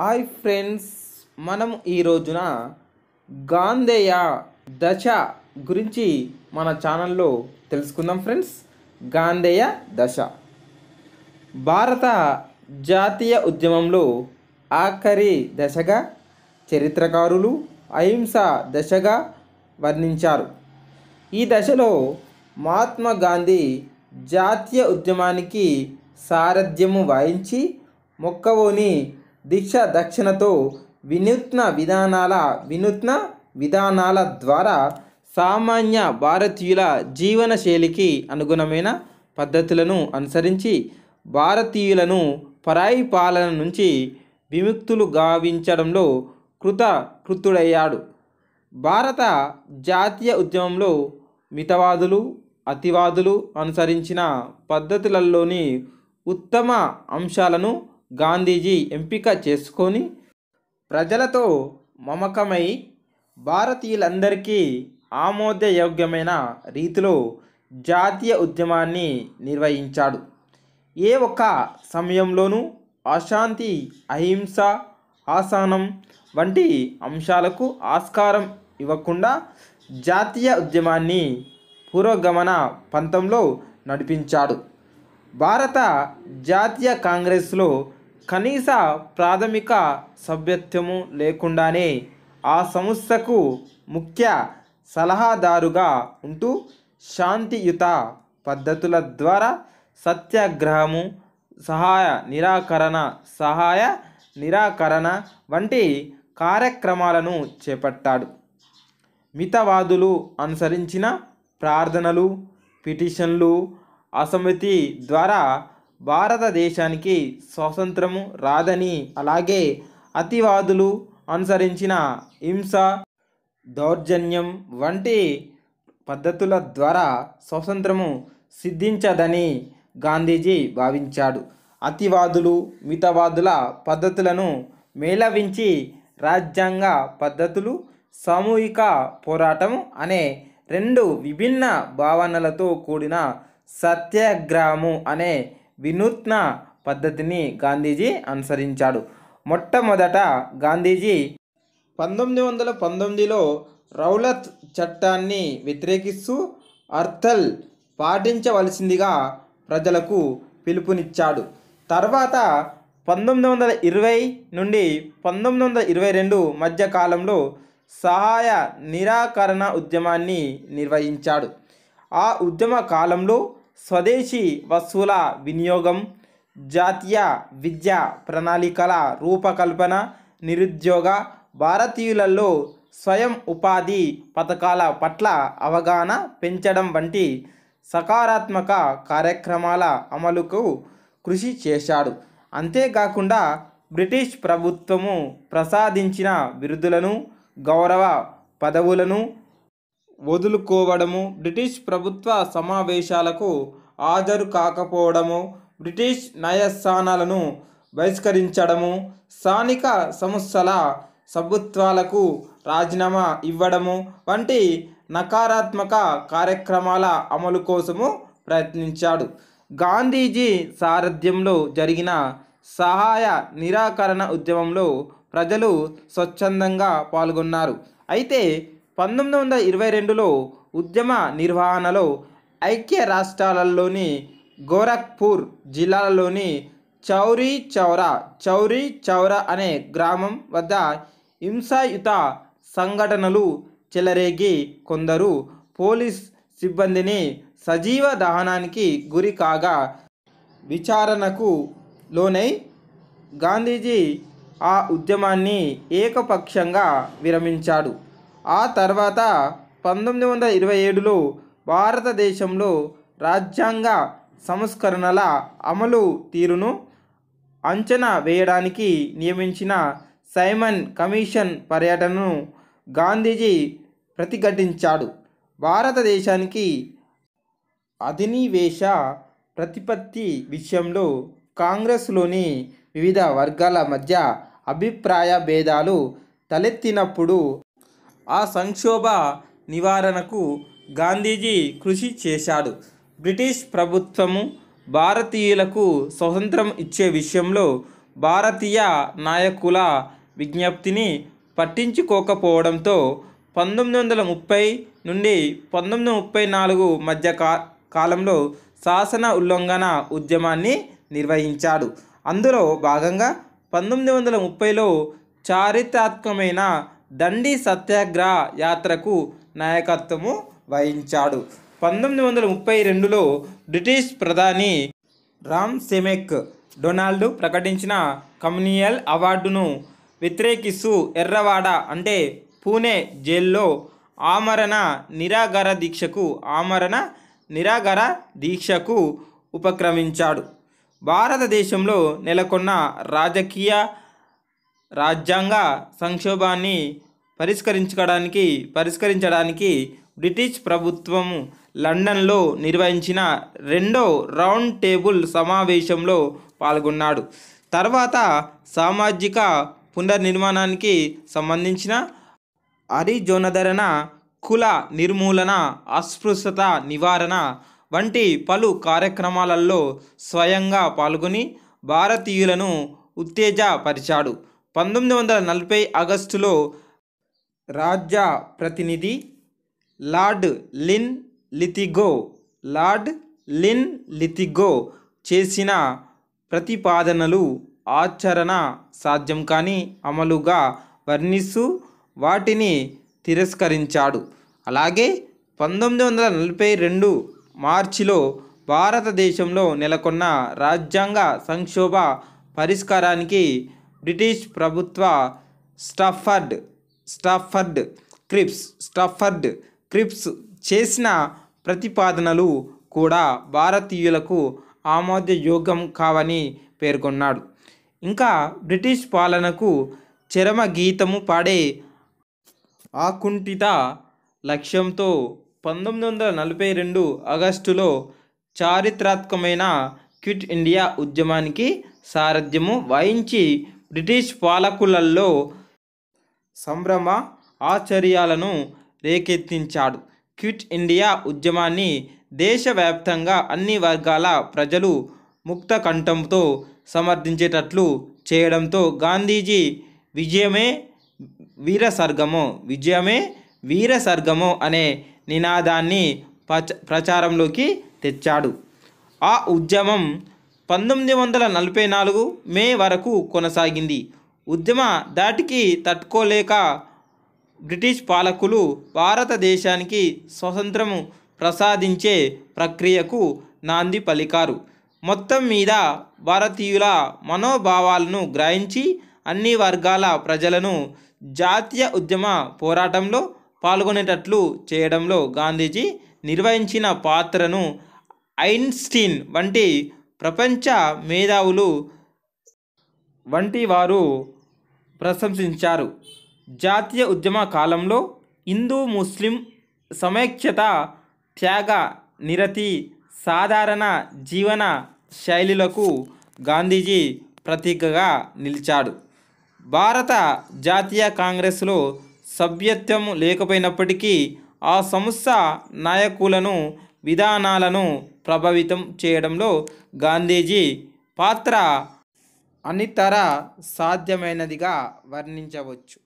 hi friends మనం ఈ రోజున గాంధేయ దశ గురించి మన ఛానల్లో తెలుసుకుందాం ఫ్రెండ్స్ గాంధేయ దశ భారత జాతీయ ఉద్యమంలో ఆఖరి దశగా చరిత్రకారులు అహింస దశగా వర్ణించారు ఈ దశలో మహాత్మా గాంధీ జాతీయ ఉద్యమానికి సారథ్యము వాయించి మొక్కవోని దీక్ష దక్షిణతో వినూత్న విధానాల వినూత్న విధానాల ద్వారా సామాన్య భారతీయుల జీవనశైలికి అనుగుణమైన పద్ధతులను అనుసరించి భారతీయులను పరాయి పాలన నుంచి విముక్తులు గావించడంలో కృత కృతుడయ్యాడు భారత జాతీయ ఉద్యమంలో మితవాదులు అతివాదులు అనుసరించిన పద్ధతులలోని ఉత్తమ అంశాలను గాంధీజీ ఎంపిక చేసుకొని ప్రజలతో మమకమై భారతీయులందరికీ ఆమోదయోగ్యమైన రీతిలో జాతీయ ఉద్యమాన్ని నిర్వహించాడు ఏ ఒక్క సమయంలోనూ అశాంతి అహింస ఆసానం వంటి అంశాలకు ఆస్కారం ఇవ్వకుండా జాతీయ ఉద్యమాన్ని పురోగమన పంతంలో నడిపించాడు భారత జాతీయ కాంగ్రెస్లో కనీస ప్రాథమిక సభ్యత్వము లేకుండానే ఆ సంస్థకు ముఖ్య సలహాదారుగా ఉంటూ శాంతియుత పద్ధతుల ద్వారా సత్యాగ్రహము సహాయ నిరాకరణ సహాయ నిరాకరణ వంటి కార్యక్రమాలను చేపట్టాడు మితవాదులు అనుసరించిన ప్రార్థనలు పిటిషన్లు అసమ్మతి ద్వారా భారతదేశానికి స్వాతంత్రము రాదని అలాగే అతివాదులు అనుసరించిన హింస దౌర్జన్యం వంటి పద్ధతుల ద్వారా స్వాతంత్రము సిద్ధించదని గాంధీజీ భావించాడు అతివాదులు మితవాదుల పద్ధతులను మేళవించి రాజ్యాంగ పద్ధతులు సామూహిక పోరాటం అనే రెండు విభిన్న భావనలతో కూడిన సత్యాగ్రహము అనే వినూత్న పద్ధతిని గాంధీజీ అనుసరించాడు మొట్టమొదట గాంధీజీ పంతొమ్మిది వందల పంతొమ్మిదిలో రౌలత్ చట్టాన్ని వ్యతిరేకిస్తూ అర్థల్ పాటించవలసిందిగా ప్రజలకు పిలుపునిచ్చాడు తర్వాత పంతొమ్మిది వందల ఇరవై నుండి పంతొమ్మిది వందల ఇరవై రెండు మధ్య కాలంలో సహాయ నిరాకరణ ఉద్యమాన్ని నిర్వహించాడు ఆ ఉద్యమ కాలంలో స్వదేశీ వస్తువుల వినియోగం జాతీయ విద్యా ప్రణాళికల రూపకల్పన నిరుద్యోగ భారతీయులలో స్వయం ఉపాధి పథకాల పట్ల అవగాహన పెంచడం వంటి సకారాత్మక కార్యక్రమాల అమలుకు కృషి చేశాడు అంతేకాకుండా బ్రిటిష్ ప్రభుత్వము ప్రసాదించిన బిరుదులను గౌరవ పదవులను వదులుకోవడము బ్రిటిష్ ప్రభుత్వ సమావేశాలకు హాజరు కాకపోవడము బ్రిటిష్ న్యాయస్థానాలను బహిష్కరించడము స్థానిక సంస్థల ప్రభుత్వాలకు రాజీనామా ఇవ్వడము వంటి నకారాత్మక కార్యక్రమాల అమలు కోసము ప్రయత్నించాడు గాంధీజీ సారథ్యంలో జరిగిన సహాయ నిరాకరణ ఉద్యమంలో ప్రజలు స్వచ్ఛందంగా పాల్గొన్నారు అయితే పంతొమ్మిది వందల ఇరవై రెండులో ఉద్యమ నిర్వహణలో ఐక్య రాష్ట్రాలలోని గోరఖ్పూర్ జిల్లాలలోని చౌరీ చౌరా చౌరీ చౌరా అనే గ్రామం వద్ద హింసాయుత సంఘటనలు చెలరేగి కొందరు పోలీస్ సిబ్బందిని సజీవ దహనానికి గురి కాగా విచారణకు లోనై గాంధీజీ ఆ ఉద్యమాన్ని ఏకపక్షంగా విరమించాడు ఆ తర్వాత పంతొమ్మిది వందల ఇరవై ఏడులో భారతదేశంలో రాజ్యాంగ సంస్కరణల అమలు తీరును అంచనా వేయడానికి నియమించిన సైమన్ కమిషన్ పర్యటనను గాంధీజీ ప్రతిఘటించాడు భారతదేశానికి అధినివేశ ప్రతిపత్తి విషయంలో కాంగ్రెస్లోని వివిధ వర్గాల మధ్య అభిప్రాయ భేదాలు తలెత్తినప్పుడు ఆ సంక్షోభ నివారణకు గాంధీజీ కృషి చేశాడు బ్రిటిష్ ప్రభుత్వము భారతీయులకు స్వతంత్రం ఇచ్చే విషయంలో భారతీయ నాయకుల విజ్ఞప్తిని పట్టించుకోకపోవడంతో పంతొమ్మిది వందల ముప్పై నుండి పంతొమ్మిది ముప్పై నాలుగు మధ్య కా కాలంలో శాసన ఉల్లంఘన ఉద్యమాన్ని నిర్వహించాడు అందులో భాగంగా పంతొమ్మిది వందల ముప్పైలో చారిత్రాత్మకమైన దండి సత్యాగ్రహ యాత్రకు నాయకత్వము వహించాడు పంతొమ్మిది వందల ముప్పై రెండులో బ్రిటిష్ ప్రధాని రామ్ సెమెక్ డొనాల్డ్ ప్రకటించిన కమ్యూనియల్ అవార్డును వ్యతిరేకిస్తూ ఎర్రవాడ అంటే పూణే జైల్లో ఆమరణ నిరాగార దీక్షకు ఆమరణ నిరాగార దీక్షకు ఉపక్రమించాడు భారతదేశంలో నెలకొన్న రాజకీయ రాజ్యాంగ సంక్షోభాన్ని పరిష్కరించుకోవడానికి పరిష్కరించడానికి బ్రిటిష్ ప్రభుత్వం లండన్లో నిర్వహించిన రెండో రౌండ్ టేబుల్ సమావేశంలో పాల్గొన్నాడు తర్వాత సామాజిక పునర్నిర్మాణానికి సంబంధించిన అరిజోనధరణ కుల నిర్మూలన అస్పృశ్యత నివారణ వంటి పలు కార్యక్రమాలలో స్వయంగా పాల్గొని భారతీయులను ఉత్తేజపరిచాడు పంతొమ్మిది వందల నలభై ఆగస్టులో రాజ్య ప్రతినిధి Lord Linlithgow Lord Linlithgow చేసిన ప్రతిపాదనలు ఆచరణ సాధ్యం కానీ అమలుగా వర్ణిస్తూ వాటిని తిరస్కరించాడు అలాగే పంతొమ్మిది వందల నలభై రెండు మార్చిలో భారతదేశంలో నెలకొన్న రాజ్యాంగ సంక్షోభ పరిష్కారానికి బ్రిటిష్ ప్రభుత్వ Stafford Stafford Cripps Stafford Cripps చేసిన ప్రతిపాదనలు కూడా భారతీయులకు ఆమోదయోగం కావని పేర్కొన్నాడు ఇంకా బ్రిటిష్ పాలనకు చరమ గీతము పాడే ఆకుంఠిత లక్ష్యంతో పంతొమ్మిది వందల నలభై రెండు ఆగస్టులో చారిత్రాత్మకమైన క్విట్ ఇండియా ఉద్యమానికి సారథ్యము వహించి బ్రిటిష్ పాలకులలో సంభ్రమ ఆశ్చర్యాలను రేకెత్తించాడు క్విట్ ఇండియా ఉద్యమాన్ని దేశవ్యాప్తంగా అన్ని వర్గాల ప్రజలు ముక్త కంఠంతో సమర్థించేటట్లు చేయడంతో గాంధీజీ విజయమే వీరసర్గము విజయమే వీరసర్గము అనే నినాదాన్ని ప్రచారంలోకి తెచ్చాడు ఆ ఉద్యమం పంతొమ్మిది వందల నలభై నాలుగు మే వరకు కొనసాగింది ఉద్యమ దాటికి తట్టుకోలేక బ్రిటిష్ పాలకులు భారతదేశానికి స్వతంత్రము ప్రసాదించే ప్రక్రియకు నాంది పలికారు మొత్తం మీద భారతీయుల మనోభావాలను గ్రహించి అన్ని వర్గాల ప్రజలను జాతీయ ఉద్యమ పోరాటంలో పాల్గొనేటట్లు చేయడంలో గాంధీజీ నిర్వహించిన పాత్రను ఐన్స్టీన్ వంటి ప్రపంచ మేధావులు వంటి వారు ప్రశంసించారు జాతీయ ఉద్యమ కాలంలో హిందూ ముస్లిం సమైక్యత త్యాగ నిరతి సాధారణ జీవన శైలులకు గాంధీజీ ప్రతీకగా నిలిచాడు భారత జాతీయ కాంగ్రెస్లో సభ్యత్వం లేకపోయినప్పటికీ ఆ సంస్థ నాయకులను విధానాలను ప్రభావితం చేయడంలో గాంధీజీ పాత్ర అనితర సాధ్యమైనదిగా వర్ణించవచ్చు